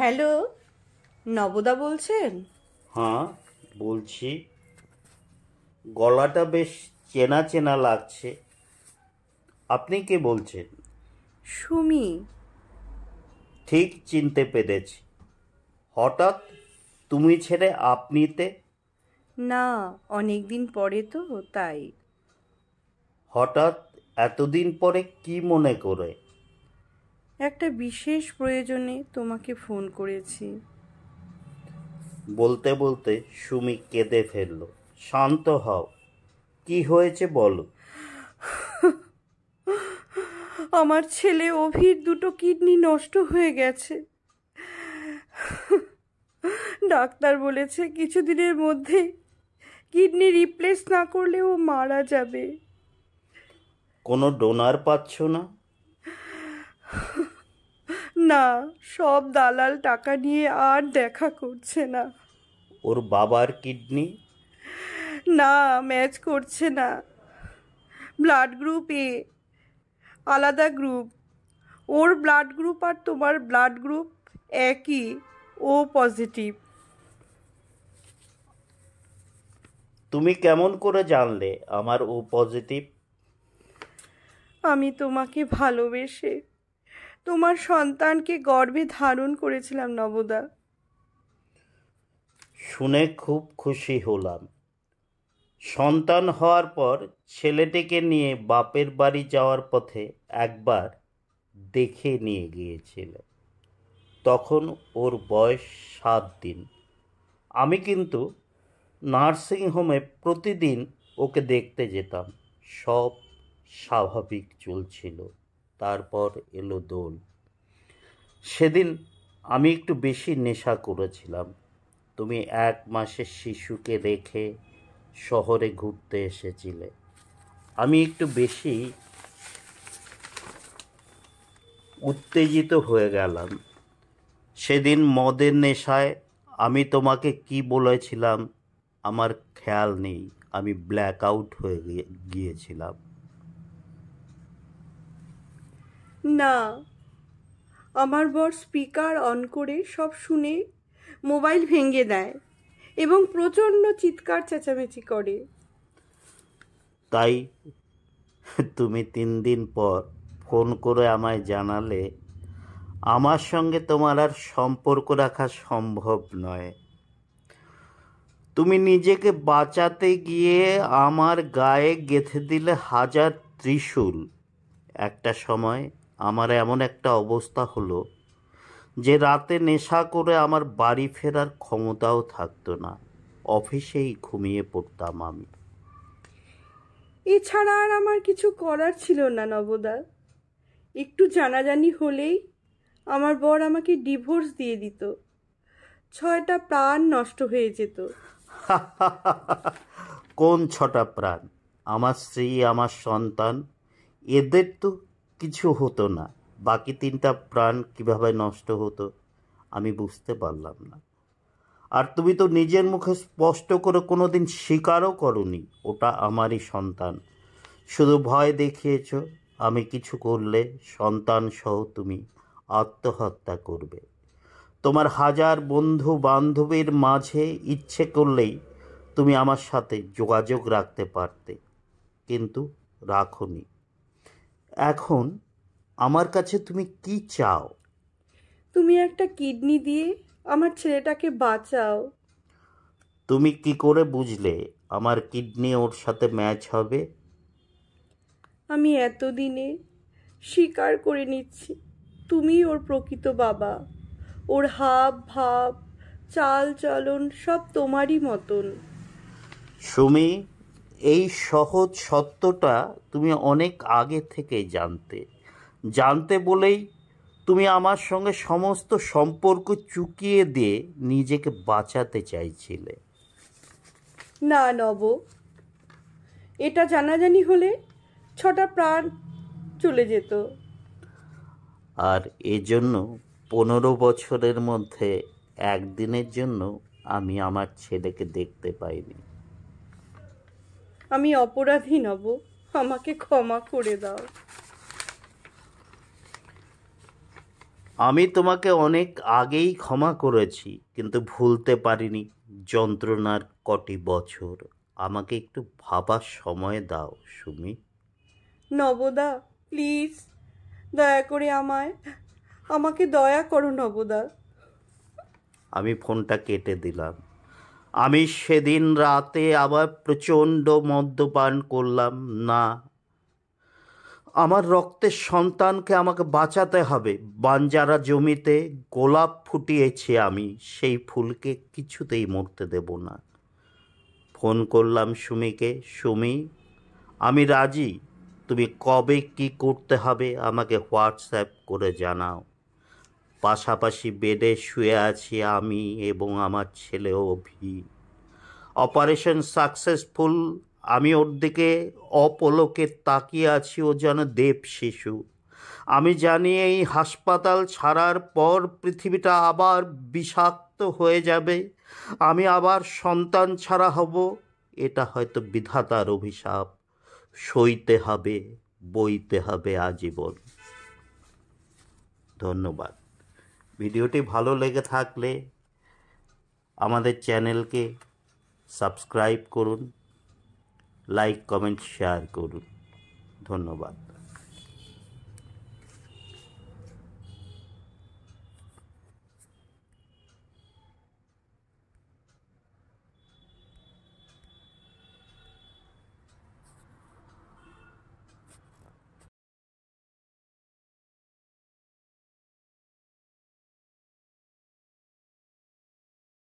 hello নবদা বলছেন হ্যাঁ বলছি গলাটা বেশ চেনা চেনা লাগছে আপনি কে বলছেন সুমি ঠিক চিনতে পেরেছি হঠাৎ তুমি ছেড়ে আপনিতে না অনেক দিন পরে তো তাই হঠাৎ এতদিন পরে কি মনে করে একটা বিশেষ প্রয়োজনে তোমাকে ফোন করেছি বলতে বলতে সুমি কেঁদে ফেলল শান্ত হও কি হয়েছে বলো আমার ছেলে অভির দুটো কিডনি নষ্ট হয়ে গেছে ডাক্তার বলেছে কিছুদিনের মধ্যে কিডনি রিপ্লেস না করলে ও মারা যাবে কোনো ডোনার পাচ্ছ না না সব দালাল টাকা নিয়ে আর দেখা করছে না ওর বাবার কিডনি না ম্যাচ করছে না ব্লাড গ্রুপ এ আলাদা গ্রুপ ওর ব্লাড গ্রুপ আর তোমার ব্লাড গ্রুপ একই ও পজিটিভ তুমি কেমন করে জানলে আমার ও পজিটিভ আমি তোমাকে ভালোবেসে তোমার সন্তানকে গর্ভে ধারণ করেছিলাম নবদা শুনে খুব খুশি হলাম সন্তান হওয়ার পর ছেলেটিকে নিয়ে বাপের বাড়ি যাওয়ার পথে একবার দেখে নিয়ে গিয়েছিল তখন ওর বয়স সাত দিন আমি কিন্তু নার্সিং হোমে প্রতিদিন ওকে দেখতে যেতাম সব স্বাভাবিক চলছিল তারপর এলো দোল সেদিন আমি একটু বেশি নেশা করেছিলাম তুমি এক মাসের শিশুকে রেখে শহরে ঘুরতে এসেছিলে আমি একটু বেশি উত্তেজিত হয়ে গেলাম সেদিন মদের নেশায় আমি তোমাকে কি বলেছিলাম আমার খেয়াল নেই আমি ব্ল্যাক আউট হয়ে গিয়েছিলাম না আমার বর স্পিকার অন করে সব শুনে মোবাইল ভেঙে দেয় এবং প্রচণ্ড চিৎকার চেঁচামেচি করে তাই তুমি তিন দিন পর ফোন করে আমায় জানালে আমার সঙ্গে তোমার আর সম্পর্ক রাখা সম্ভব নয় তুমি নিজেকে বাঁচাতে গিয়ে আমার গায়ে গেথে দিলে হাজার ত্রিশূল একটা সময় আমার এমন একটা অবস্থা হলো যে রাতে নেশা করে আমার বাড়ি ফেরার ক্ষমতাও থাকতো না অফিসেই ঘুমিয়ে পড়তাম আমি এছাড়া আর আমার কিছু করার ছিল না নবদা একটু জানাজানি হলেই আমার বর আমাকে ডিভোর্স দিয়ে দিত ছয়টা প্রাণ নষ্ট হয়ে যেত কোন ছটা প্রাণ আমার স্ত্রী আমার সন্তান এদের তো কিছু হতো না বাকি তিনটা প্রাণ কিভাবে নষ্ট হতো আমি বুঝতে পারলাম না আর তুমি তো নিজের মুখে স্পষ্ট করে কোনো দিন স্বীকারও করনি ওটা আমারই সন্তান শুধু ভয় দেখিয়েছ আমি কিছু করলে সন্তান সহ তুমি আত্মহত্যা করবে তোমার হাজার বন্ধু বান্ধবীর মাঝে ইচ্ছে করলেই তুমি আমার সাথে যোগাযোগ রাখতে পারতে কিন্তু রাখনি এখন আমার কাছে তুমি কি চাও তুমি একটা কিডনি দিয়ে আমার ছেলেটাকে বাঁচাও তুমি কি করে বুঝলে আমার কিডনি ওর সাথে ম্যাচ হবে আমি এতদিনে স্বীকার করে নিচ্ছি তুমি ওর প্রকৃত বাবা ওর হাব ভাব চাল চলন সব তোমারই মতন সুমি এই সহজ সত্যটা তুমি অনেক আগে থেকেই জানতে জানতে বলেই তুমি আমার সঙ্গে সমস্ত সম্পর্ক চুকিয়ে দিয়ে নিজেকে বাঁচাতে চাইছিলে না নব এটা জানাজানি হলে ছটা প্রাণ চলে যেত আর এজন্য পনেরো বছরের মধ্যে একদিনের জন্য আমি আমার ছেলেকে দেখতে পাইনি আমি অপরাধী নব আমাকে ক্ষমা করে দাও আমি তোমাকে অনেক আগেই ক্ষমা করেছি কিন্তু ভুলতে পারিনি যন্ত্রণার কটি বছর আমাকে একটু ভাবার সময় দাও সুমি নবদা প্লিজ দয়া করে আমায় আমাকে দয়া করো নবদা আমি ফোনটা কেটে দিলাম আমি সেদিন রাতে আবার প্রচণ্ড মদ্যপান করলাম না আমার রক্তের সন্তানকে আমাকে বাঁচাতে হবে বাঞ্জারা জমিতে গোলাপ ফুটিয়েছি আমি সেই ফুলকে কিছুতেই মরতে দেব না ফোন করলাম সুমিকে সুমি আমি রাজি তুমি কবে কি করতে হবে আমাকে হোয়াটসঅ্যাপ করে জানাও পাশাপাশি বেডে শুয়ে আছি আমি এবং আমার ছেলে অভি অপারেশন সাকসেসফুল আমি ওর দিকে অপলকে তাকিয়ে আছি ও যেন দেব শিশু আমি জানি এই হাসপাতাল ছাড়ার পর পৃথিবীটা আবার বিষাক্ত হয়ে যাবে আমি আবার সন্তান ছাড়া হব এটা হয়তো বিধাতার অভিশাপ সইতে হবে বইতে হবে আজীবন ধন্যবাদ ভিডিওটি ভালো লেগে থাকলে আমাদের চ্যানেলকে সাবস্ক্রাইব করুন লাইক কমেন্ট শেয়ার করুন ধন্যবাদ